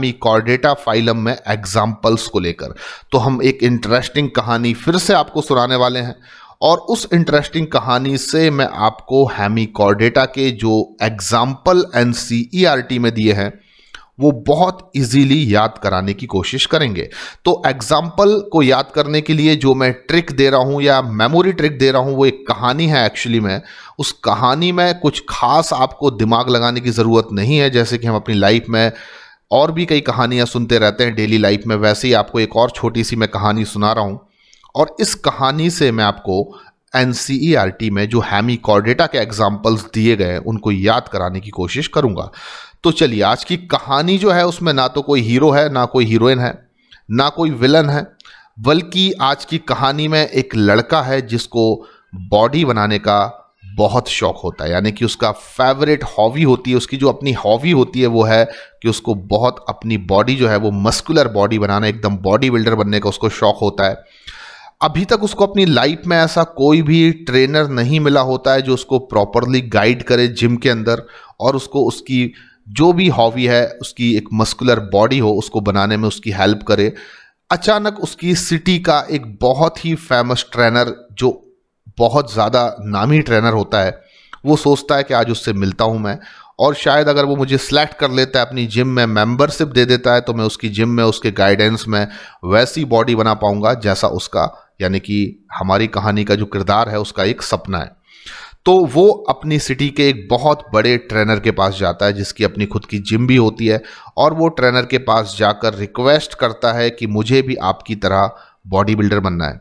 मी chordata phylum में examples को लेकर तो हम एक इंटरेस्टिंग कहानी फिर से आपको सुनाने वाले हैं और उस इंटरेस्टिंग कहानी से मैं आपको हैमी कॉर्डेटा के जो एग्जाम्पल एन सी में दिए हैं वो बहुत इजीली याद कराने की कोशिश करेंगे तो एग्जाम्पल को याद करने के लिए जो मैं ट्रिक दे रहा हूँ या मेमोरी ट्रिक दे रहा हूँ वो एक कहानी है एक्चुअली में उस कहानी में कुछ खास आपको दिमाग लगाने की ज़रूरत नहीं है जैसे कि हम अपनी लाइफ में और भी कई कहानियाँ सुनते रहते हैं डेली लाइफ में वैसे ही आपको एक और छोटी सी मैं कहानी सुना रहा हूँ और इस कहानी से मैं आपको एन e में जो हैमी कॉर्डेटा के एग्जाम्पल्स दिए गए उनको याद कराने की कोशिश करूँगा तो चलिए आज की कहानी जो है उसमें ना तो कोई हीरो है ना कोई हीरोइन है ना कोई विलन है बल्कि आज की कहानी में एक लड़का है जिसको बॉडी बनाने का बहुत शौक होता है यानी कि उसका फेवरेट हॉबी होती है उसकी जो अपनी हॉबी होती है वो है कि उसको बहुत अपनी बॉडी जो है वो मस्कुलर बॉडी बनाना एकदम बॉडी बिल्डर बनने का उसको शौक होता है अभी तक उसको अपनी लाइफ में ऐसा कोई भी ट्रेनर नहीं मिला होता है जो उसको प्रॉपरली गाइड करे जिम के अंदर और उसको उसकी जो भी हॉबी है उसकी एक मस्कुलर बॉडी हो उसको बनाने में उसकी हेल्प करे अचानक उसकी सिटी का एक बहुत ही फेमस ट्रेनर जो बहुत ज़्यादा नामी ट्रेनर होता है वो सोचता है कि आज उससे मिलता हूँ मैं और शायद अगर वो मुझे सिलेक्ट कर लेता है अपनी जिम में मेंबरशिप दे देता है तो मैं उसकी जिम में उसके गाइडेंस में वैसी बॉडी बना पाऊँगा जैसा उसका यानी कि हमारी कहानी का जो किरदार है उसका एक सपना है तो वो अपनी सिटी के एक बहुत बड़े ट्रेनर के पास जाता है जिसकी अपनी खुद की जिम भी होती है और वो ट्रेनर के पास जाकर रिक्वेस्ट करता है कि मुझे भी आपकी तरह बॉडी बिल्डर बनना है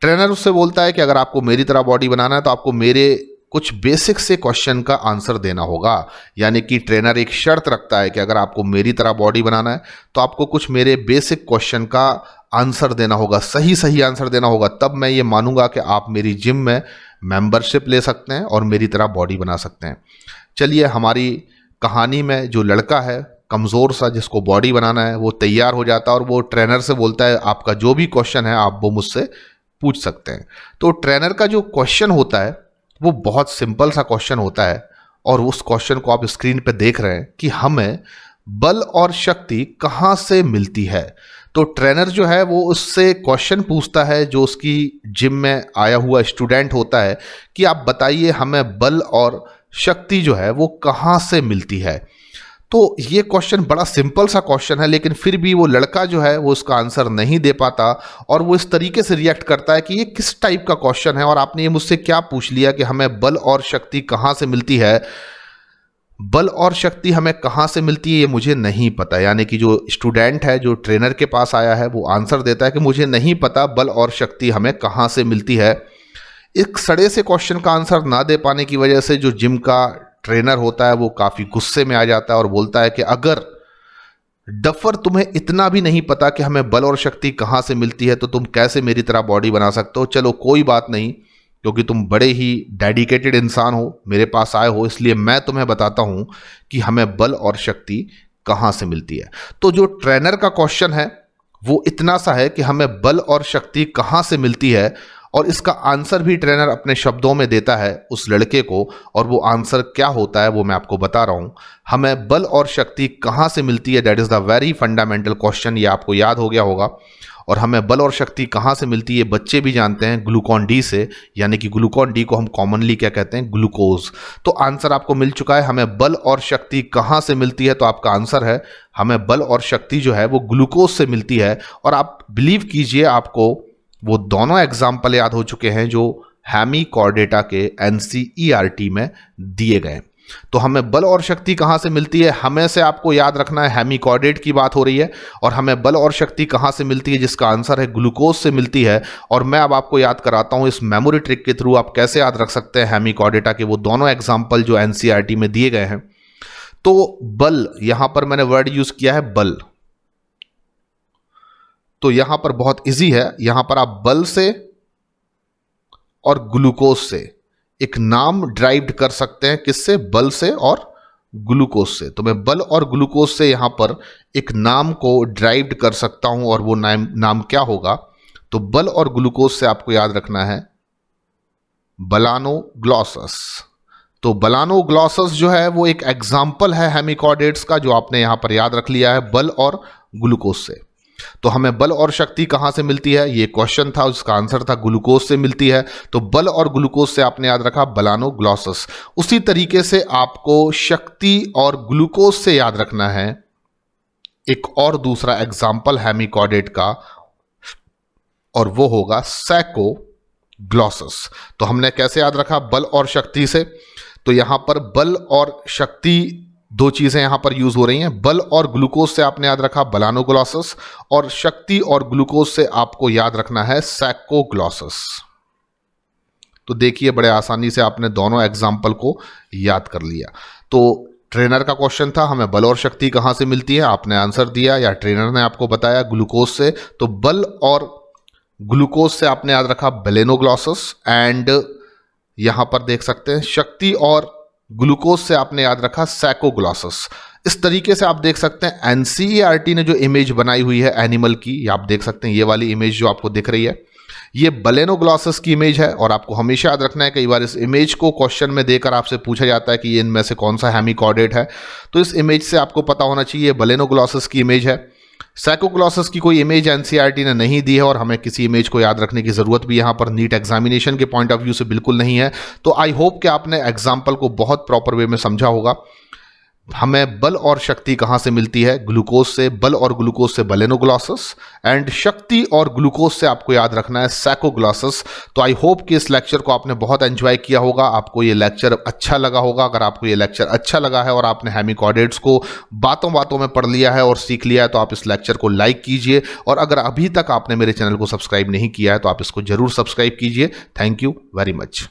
ट्रेनर उससे बोलता है कि अगर आपको मेरी तरह बॉडी बनाना है तो आपको मेरे कुछ बेसिक से क्वेश्चन का आंसर देना होगा यानी कि ट्रेनर एक शर्त रखता है कि अगर आपको मेरी तरह बॉडी बनाना है तो आपको कुछ मेरे बेसिक क्वेश्चन का आंसर देना होगा सही सही आंसर देना होगा तब मैं ये मानूंगा कि आप मेरी जिम में मेंबरशिप ले सकते हैं और मेरी तरह बॉडी बना सकते हैं चलिए हमारी कहानी में जो लड़का है कमज़ोर सा जिसको बॉडी बनाना है वो तैयार हो जाता है और वो ट्रेनर से बोलता है आपका जो भी क्वेश्चन है आप वो मुझसे पूछ सकते हैं तो ट्रेनर का जो क्वेश्चन होता है वो बहुत सिंपल सा क्वेश्चन होता है और उस क्वेश्चन को आप स्क्रीन पे देख रहे हैं कि हमें बल और शक्ति कहाँ से मिलती है तो ट्रेनर जो है वो उससे क्वेश्चन पूछता है जो उसकी जिम में आया हुआ स्टूडेंट होता है कि आप बताइए हमें बल और शक्ति जो है वो कहाँ से मिलती है तो ये क्वेश्चन बड़ा सिंपल सा क्वेश्चन है लेकिन फिर भी वो लड़का जो है वो उसका आंसर नहीं दे पाता और वो इस तरीके से रिएक्ट करता है कि ये किस टाइप का क्वेश्चन है और आपने ये मुझसे क्या पूछ लिया कि हमें बल और शक्ति कहाँ से मिलती है बल और शक्ति हमें कहाँ से मिलती है ये मुझे नहीं पता यानी कि जो स्टूडेंट है जो ट्रेनर के पास आया है वो आंसर देता है कि मुझे नहीं पता बल और शक्ति हमें कहाँ से मिलती है एक सड़े से क्वेश्चन का आंसर ना दे पाने की वजह से जो जिम का ट्रेनर होता है वो काफ़ी गुस्से में आ जाता है और बोलता है कि अगर डफर तुम्हें इतना भी नहीं पता कि हमें बल और शक्ति कहाँ से मिलती है तो तुम कैसे मेरी तरह बॉडी बना सकते हो चलो कोई बात नहीं क्योंकि तुम बड़े ही डेडिकेटेड इंसान हो मेरे पास आए हो इसलिए मैं तुम्हें बताता हूँ कि हमें बल और शक्ति कहाँ से मिलती है तो जो ट्रेनर का क्वेश्चन है वो इतना सा है कि हमें बल और शक्ति कहाँ से मिलती है और इसका आंसर भी ट्रेनर अपने शब्दों में देता है उस लड़के को और वो आंसर क्या होता है वो मैं आपको बता रहा हूँ हमें बल और शक्ति कहाँ से मिलती है that is the very fundamental question ये आपको याद हो गया होगा और हमें बल और शक्ति कहाँ से मिलती है बच्चे भी जानते हैं ग्लूकॉन डी से यानी कि ग्लूकॉन डी को हम कॉमनली क्या कहते हैं ग्लूकोज तो आंसर आपको मिल चुका है हमें बल और शक्ति कहाँ से मिलती है तो आपका आंसर है हमें बल और शक्ति जो है वो ग्लूकोज से मिलती है और आप बिलीव कीजिए आपको वो दोनों एग्जाम्पल याद हो चुके हैं जो हैमी कॉर्डेटा के एन e में दिए गए तो हमें बल और शक्ति कहाँ से मिलती है हमें से आपको याद रखना है हैमी कॉर्डेट की बात हो रही है और हमें बल और शक्ति कहाँ से मिलती है जिसका आंसर है ग्लूकोज से मिलती है और मैं अब आपको याद कराता हूँ इस मेमोरी ट्रिक के थ्रू आप कैसे याद रख सकते हैं हैमी कॉर्डेटा के वो दोनों एग्जाम्पल जो एन e में दिए गए हैं तो बल यहाँ पर मैंने वर्ड यूज़ किया है बल तो यहां पर बहुत इजी है यहां पर आप बल से और ग्लूकोज से एक नाम ड्राइव्ड कर सकते हैं किससे बल से और ग्लूकोज से तो मैं बल और ग्लूकोज से यहां पर एक नाम को ड्राइव्ड कर सकता हूं और वो नाम नाम क्या होगा तो बल और ग्लूकोज से आपको याद रखना है बलानो ग्लॉसस तो बलानो ग्लॉसस जो है वो एक एग्जाम्पल है हेमिकॉडेट्स का जो आपने यहां पर याद रख लिया है बल और ग्लूकोज से तो हमें बल और शक्ति कहाँ से मिलती है ये क्वेश्चन था उसका आंसर था ग्लूकोज से मिलती है तो बल और ग्लूकोज से आपने याद रखा बलानो ग्लॉसस उसी तरीके से आपको शक्ति और ग्लूकोज से याद रखना है एक और दूसरा एग्जाम्पल हैमिकॉडेट का और वो होगा सैको ग्लॉसस तो हमने कैसे याद रखा बल और शक्ति से तो यहां पर बल और शक्ति दो चीज़ें यहां पर यूज़ हो रही हैं बल और ग्लूकोज से आपने याद रखा बलानोग्लॉसस और शक्ति और ग्लूकोज से आपको याद रखना है सैकोग्लॉसस तो देखिए बड़े आसानी से आपने दोनों एग्जाम्पल को याद कर लिया तो ट्रेनर का क्वेश्चन था हमें बल और शक्ति कहां से मिलती है आपने आंसर दिया या ट्रेनर ने आपको बताया ग्लूकोज से तो बल और ग्लूकोज से आपने याद रखा बलेनोग्लॉसस एंड यहां पर देख सकते हैं शक्ति और ग्लूकोज से आपने याद रखा सैकोग्लासस इस तरीके से आप देख सकते हैं एन e ने जो इमेज बनाई हुई है एनिमल की आप देख सकते हैं ये वाली इमेज जो आपको दिख रही है ये बलेनोग्लॉसस की इमेज है और आपको हमेशा याद रखना है कई बार इस इमेज को क्वेश्चन में देकर आपसे पूछा जाता है कि ये इनमें से कौन सा हैमिकॉर्डेट है तो इस इमेज से आपको पता होना चाहिए बलेनोग्लॉसस की इमेज है साइकोक्लॉसस की कोई इमेज एनसीईआरटी e ने नहीं दी है और हमें किसी इमेज को याद रखने की ज़रूरत भी यहाँ पर नीट एग्जामिनेशन के पॉइंट ऑफ व्यू से बिल्कुल नहीं है तो आई होप कि आपने एग्जाम्पल को बहुत प्रॉपर वे में समझा होगा हमें बल और शक्ति कहाँ से मिलती है ग्लूकोज से बल और ग्लूकोज से बलेनोग्लासस एंड शक्ति और ग्लूकोज से आपको याद रखना है सैकोग्लासस तो आई होप कि इस लेक्चर को आपने बहुत एंजॉय किया होगा आपको ये लेक्चर अच्छा लगा होगा अगर आपको ये लेक्चर अच्छा लगा है और आपने हेमिकॉडेट्स को बातों बातों में पढ़ लिया है और सीख लिया है तो आप इस लेक्चर को लाइक कीजिए और अगर अभी तक आपने मेरे चैनल को सब्सक्राइब नहीं किया है तो आप इसको जरूर सब्सक्राइब कीजिए थैंक यू वेरी मच